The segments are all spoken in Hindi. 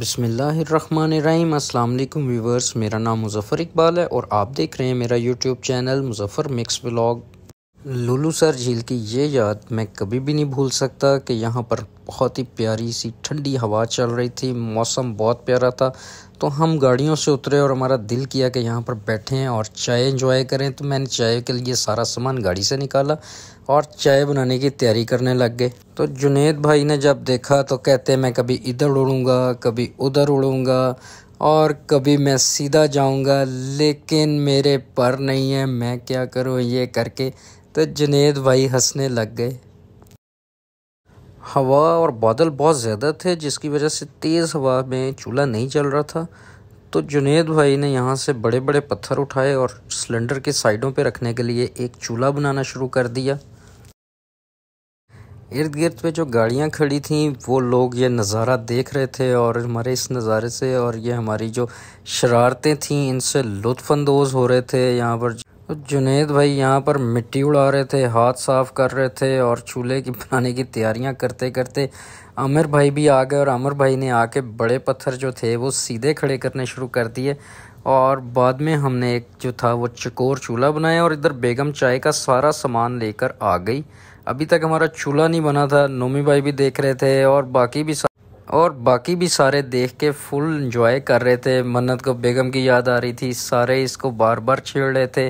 बसमीम अल्लाम व्यूवर्स मेरा नाम मुजफ़र इकबाल है और आप देख रहे हैं मेरा YouTube channel Muzaffar mix blog Lulusar झील की ये याद मैं कभी भी नहीं भूल सकता कि यहाँ पर बहुत ही प्यारी सी ठंडी हवा चल रही थी मौसम बहुत प्यारा था तो हम गाड़ियों से उतरे और हमारा दिल किया कि यहाँ पर बैठें और चाय इन्जॉय करें तो मैंने चाय के लिए सारा सामान गाड़ी से निकाला और चाय बनाने की तैयारी करने लग गए तो जुनेद भाई ने जब देखा तो कहते मैं कभी इधर उड़ूँगा कभी उधर उड़ूँगा और कभी मैं सीधा जाऊँगा लेकिन मेरे पर नहीं है मैं क्या करूँ ये करके तो जुनेद भाई हंसने लग गए हवा और बादल बहुत ज़्यादा थे जिसकी वजह से तेज़ हवा में चूल्हा नहीं चल रहा था तो जुनेद भाई ने यहाँ से बड़े बड़े पत्थर उठाए और सिलेंडर के साइडों पे रखने के लिए एक चूल्हा बनाना शुरू कर दिया इर्द गिर्द पे जो गाड़ियाँ खड़ी थीं वो लोग ये नज़ारा देख रहे थे और हमारे इस नज़ारे से और ये हमारी जो शरारतें थीं इनसे लुफानंदोज़ हो रहे थे यहाँ पर जुनेद भाई यहाँ पर मिट्टी उड़ा रहे थे हाथ साफ कर रहे थे और चूल्हे की बनाने की तैयारियाँ करते करते आमिर भाई भी आ गए और अमर भाई ने आके बड़े पत्थर जो थे वो सीधे खड़े करने शुरू कर दिए और बाद में हमने एक जो था वो चकोर चूल्हा बनाया और इधर बेगम चाय का सारा सामान लेकर आ गई अभी तक हमारा चूल्हा नहीं बना था नोमी भाई भी देख रहे थे और बाकी भी और बाकी भी सारे देख के फुल इंजॉय कर रहे थे मन्नत को बेगम की याद आ रही थी सारे इसको बार बार छेड़ रहे थे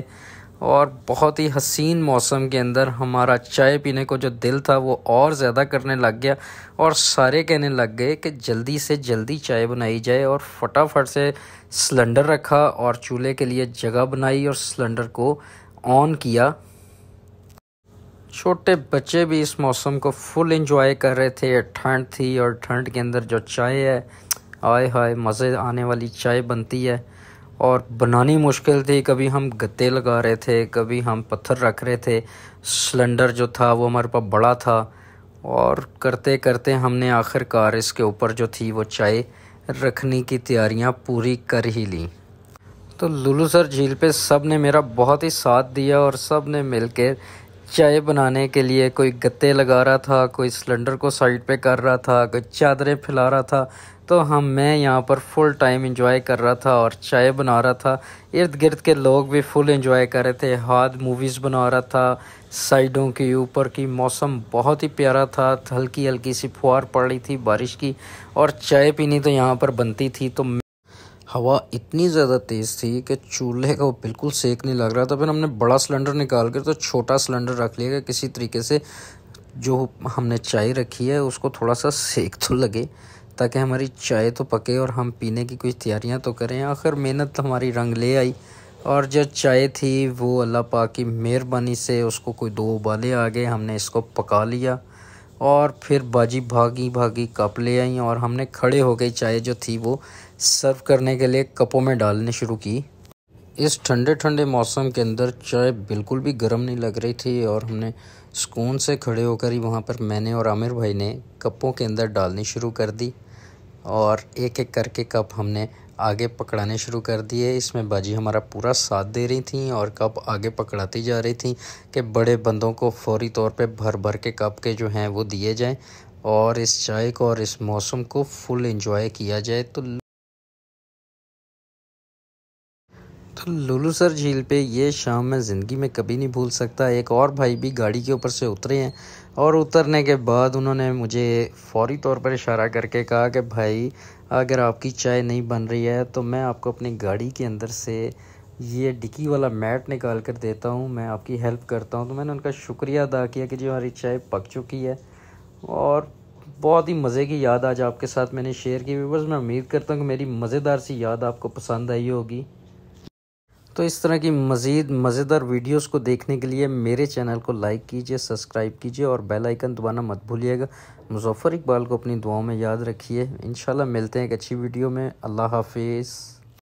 और बहुत ही हसीन मौसम के अंदर हमारा चाय पीने को जो दिल था वो और ज़्यादा करने लग गया और सारे कहने लग गए कि जल्दी से जल्दी चाय बनाई जाए और फटाफट से सिलेंडर रखा और चूल्हे के लिए जगह बनाई और सिलेंडर को ऑन किया छोटे बच्चे भी इस मौसम को फुल इंजॉय कर रहे थे ठंड थी और ठंड के अंदर जो चाय है आए हाय मज़े आने वाली चाय बनती है और बनानी मुश्किल थी कभी हम गत्ते लगा रहे थे कभी हम पत्थर रख रहे थे सिलेंडर जो था वो हमारे पास बड़ा था और करते करते हमने आखिरकार इसके ऊपर जो थी वो चाय रखने की तैयारियां पूरी कर ही ली तो लुलूसर झील पे सब ने मेरा बहुत ही साथ दिया और सब ने मिलकर चाय बनाने के लिए कोई गत्ते लगा रहा था कोई सिलेंडर को साइड पे कर रहा था कोई चादरें फैला रहा था तो हम मैं यहाँ पर फुल टाइम इंजॉय कर रहा था और चाय बना रहा था इर्द गिर्द के लोग भी फुल इंजॉय कर रहे थे हाथ मूवीज़ बना रहा था साइडों के ऊपर की मौसम बहुत ही प्यारा था हल्की हल्की सी फुहार पड़ रही थी बारिश की और चाय पीनी तो यहाँ पर बनती थी तो हवा इतनी ज़्यादा तेज़ थी कि चूल्हे का वो बिल्कुल सेक नहीं लग रहा था फिर हमने बड़ा सिलेंडर निकाल कर तो छोटा सिलेंडर रख लिया कि किसी तरीके से जो हमने चाय रखी है उसको थोड़ा सा सेक तो लगे ताकि हमारी चाय तो पके और हम पीने की कुछ तैयारियां तो करें आखिर मेहनत हमारी रंग ले आई और जो चाय थी वो अल्लाह पाक की मेहरबानी से उसको कोई दो उबाले आ गए हमने इसको पका लिया और फिर बाजी भागी भागी कप ले आई और हमने खड़े हो गई चाय जो थी वो सर्व करने के लिए कपों में डालने शुरू की इस ठंडे ठंडे मौसम के अंदर चाय बिल्कुल भी गर्म नहीं लग रही थी और हमने सुकून से खड़े होकर ही वहाँ पर मैंने और आमिर भाई ने कपों के अंदर डालनी शुरू कर दी और एक एक करके कप हमने आगे पकड़ाने शुरू कर दिए इसमें बाजी हमारा पूरा साथ दे रही थी और कप आगे पकड़ाती जा रही थी कि बड़े बंदों को फौरी तौर पे भर भर के कप के जो हैं वो दिए जाएं और इस चाय को और इस मौसम को फुल इंजॉय किया जाए तो तो लुलूसर झील पे ये शाम मैं ज़िंदगी में कभी नहीं भूल सकता एक और भाई भी गाड़ी के ऊपर से उतरे हैं और उतरने के बाद उन्होंने मुझे फौरी तौर पर इशारा करके कहा कि भाई अगर आपकी चाय नहीं बन रही है तो मैं आपको अपनी गाड़ी के अंदर से ये डिक्की वाला मैट निकाल कर देता हूँ मैं आपकी हेल्प करता हूँ तो मैंने उनका शुक्रिया अदा किया कि जी हमारी चाय पक चुकी है और बहुत ही मज़े की याद आज आपके साथ मैंने शेयर की व्यूवर्स मैं उम्मीद करता हूँ कि मेरी मज़ेदार सी याद आपको पसंद आई होगी तो इस तरह की मज़ीद मज़ेदार वीडियोस को देखने के लिए मेरे चैनल को लाइक कीजिए सब्सक्राइब कीजिए और बेल आइकन दबाना मत भूलिएगा मुजफ़र इकबाल को अपनी दुआओं में याद रखिए इन मिलते हैं एक अच्छी वीडियो में अल्लाह हाफिज़